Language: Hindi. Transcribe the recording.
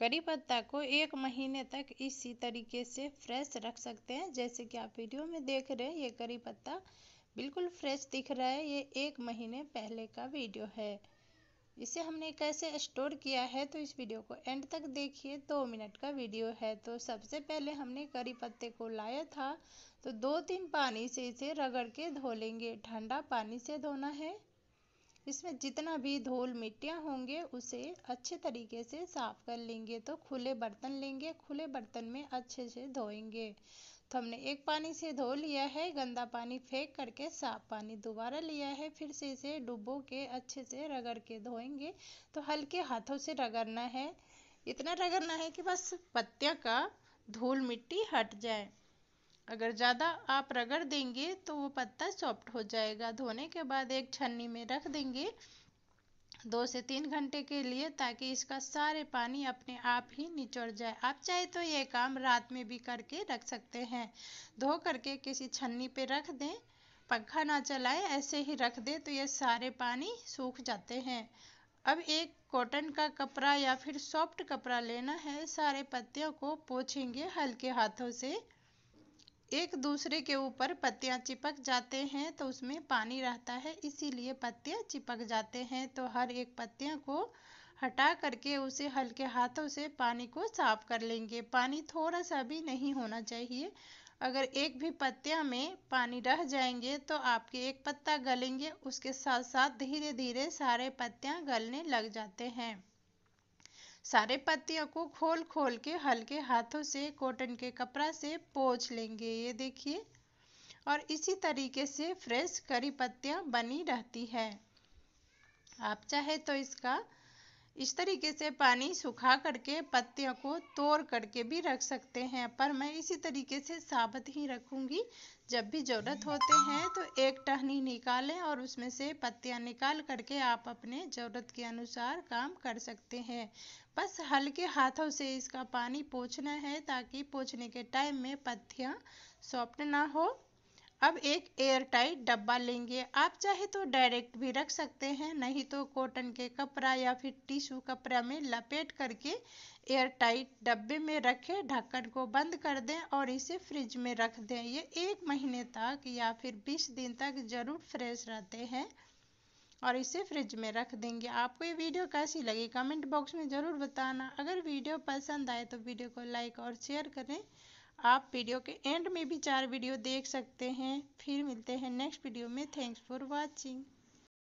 करी पत्ता को एक महीने तक इसी तरीके से फ्रेश रख सकते हैं जैसे कि आप वीडियो में देख रहे हैं ये करी पत्ता बिल्कुल फ्रेश दिख रहा है ये एक महीने पहले का वीडियो है इसे हमने कैसे स्टोर किया है तो इस वीडियो को एंड तक देखिए दो मिनट का वीडियो है तो सबसे पहले हमने करी पत्ते को लाया था तो दो तीन पानी से इसे रगड़ के धो लेंगे ठंडा पानी से धोना है इसमें जितना भी धूल मिट्टियाँ होंगे उसे अच्छे तरीके से साफ कर लेंगे तो खुले बर्तन लेंगे खुले बर्तन में अच्छे से धोएंगे तो हमने एक पानी से धो लिया है गंदा पानी फेंक करके साफ पानी दोबारा लिया है फिर से इसे डुबो के अच्छे से रगड़ के धोएंगे तो हल्के हाथों से रगड़ना है इतना रगड़ना है कि बस पत्तिया का धूल मिट्टी हट जाए अगर ज़्यादा आप रगड़ देंगे तो वो पत्ता सॉफ्ट हो जाएगा धोने के बाद एक छन्नी में रख देंगे दो से तीन घंटे के लिए ताकि इसका सारे पानी अपने आप ही निचोड़ जाए आप चाहे तो ये काम रात में भी करके रख सकते हैं धो करके किसी छन्नी पे रख दें पंखा ना चलाएं ऐसे ही रख दें तो ये सारे पानी सूख जाते हैं अब एक कॉटन का कपड़ा या फिर सॉफ्ट कपड़ा लेना है सारे पत्तियों को पोछेंगे हल्के हाथों से एक दूसरे के ऊपर पत्तियाँ चिपक जाते हैं तो उसमें पानी रहता है इसीलिए पत्तियाँ चिपक जाते हैं तो हर एक पत्तियाँ को हटा करके उसे हल्के हाथों से पानी को साफ कर लेंगे पानी थोड़ा सा भी नहीं होना चाहिए अगर एक भी पत्तिया में पानी रह जाएंगे तो आपके एक पत्ता गलेंगे उसके साथ साथ धीरे धीरे सारे पत्तियाँ गलने लग जाते हैं सारे पत्तियों को खोल खोल के हल्के हाथों से कॉटन के कपड़ा से पोछ लेंगे ये देखिए और इसी तरीके से फ्रेश करी पत्तियां बनी रहती है आप चाहे तो इसका इस तरीके से पानी सुखा करके पत्तियों को तोड़ करके भी रख सकते हैं पर मैं इसी तरीके से साबुत ही रखूँगी जब भी ज़रूरत होते हैं तो एक टहनी निकालें और उसमें से पत्तियाँ निकाल करके आप अपने ज़रूरत के अनुसार काम कर सकते हैं बस हल्के हाथों से इसका पानी पोछना है ताकि पोछने के टाइम में पत्तियां सॉफ्ट ना हो अब एक एयर टाइट डब्बा लेंगे आप चाहे तो डायरेक्ट भी रख सकते हैं नहीं तो कॉटन के कपड़ा या फिर टिश्यू कपड़ा में लपेट करके एयर टाइट डब्बे में रखें ढक्कन को बंद कर दें और इसे फ्रिज में रख दें ये एक महीने तक या फिर 20 दिन तक ज़रूर फ्रेश रहते हैं और इसे फ्रिज में रख देंगे आपको ये वीडियो कैसी लगी कमेंट बॉक्स में ज़रूर बताना अगर वीडियो पसंद आए तो वीडियो को लाइक और शेयर करें आप वीडियो के एंड में भी चार वीडियो देख सकते हैं फिर मिलते हैं नेक्स्ट वीडियो में थैंक्स फॉर वॉचिंग